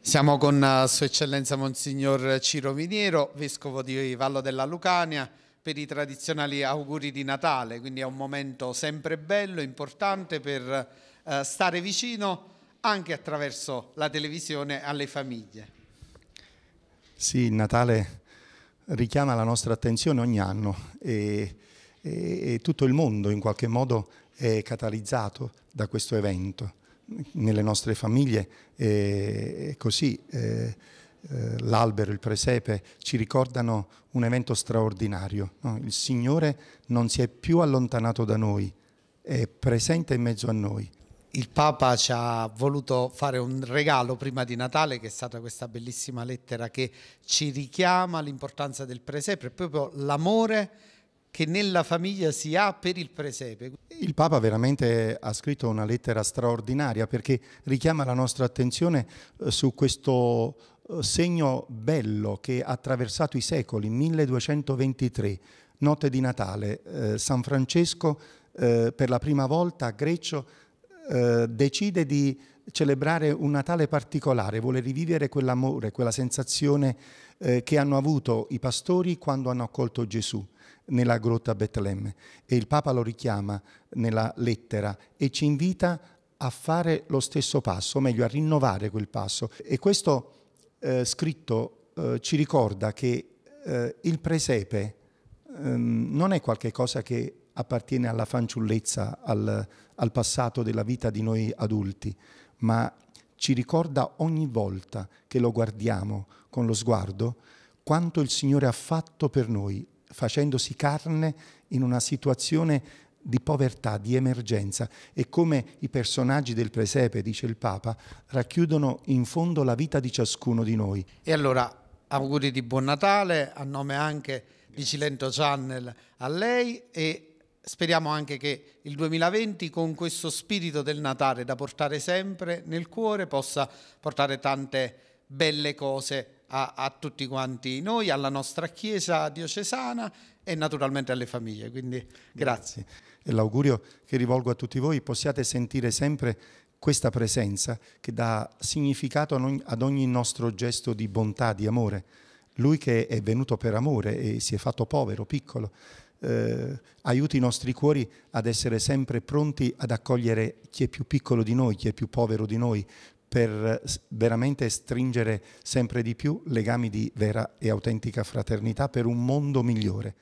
Siamo con eh, Sua Eccellenza Monsignor Ciro Miniero, Vescovo di Vallo della Lucania, per i tradizionali auguri di Natale, quindi è un momento sempre bello, importante per eh, stare vicino anche attraverso la televisione alle famiglie. Sì, il Natale richiama la nostra attenzione ogni anno e, e, e tutto il mondo in qualche modo è catalizzato da questo evento nelle nostre famiglie è così. L'albero, il presepe ci ricordano un evento straordinario. Il Signore non si è più allontanato da noi, è presente in mezzo a noi. Il Papa ci ha voluto fare un regalo prima di Natale che è stata questa bellissima lettera che ci richiama l'importanza del presepe, proprio l'amore che nella famiglia si ha per il presepe. Il Papa veramente ha scritto una lettera straordinaria perché richiama la nostra attenzione eh, su questo eh, segno bello che ha attraversato i secoli, 1223, notte di Natale, eh, San Francesco eh, per la prima volta a Greccio eh, decide di celebrare un Natale particolare, vuole rivivere quell'amore, quella sensazione eh, che hanno avuto i pastori quando hanno accolto Gesù nella grotta Betlemme. E il Papa lo richiama nella lettera e ci invita a fare lo stesso passo, o meglio a rinnovare quel passo. E questo eh, scritto eh, ci ricorda che eh, il presepe ehm, non è qualcosa che appartiene alla fanciullezza, al, al passato della vita di noi adulti, ma ci ricorda ogni volta che lo guardiamo con lo sguardo quanto il Signore ha fatto per noi, facendosi carne in una situazione di povertà, di emergenza e come i personaggi del presepe, dice il Papa, racchiudono in fondo la vita di ciascuno di noi. E allora auguri di buon Natale a nome anche di Silento Channel a lei e Speriamo anche che il 2020 con questo spirito del Natale da portare sempre nel cuore possa portare tante belle cose a, a tutti quanti noi, alla nostra Chiesa diocesana e naturalmente alle famiglie. Quindi grazie. E l'augurio che rivolgo a tutti voi possiate sentire sempre questa presenza che dà significato ad ogni nostro gesto di bontà, di amore. Lui che è venuto per amore e si è fatto povero, piccolo, eh, aiuti i nostri cuori ad essere sempre pronti ad accogliere chi è più piccolo di noi, chi è più povero di noi, per eh, veramente stringere sempre di più legami di vera e autentica fraternità per un mondo migliore.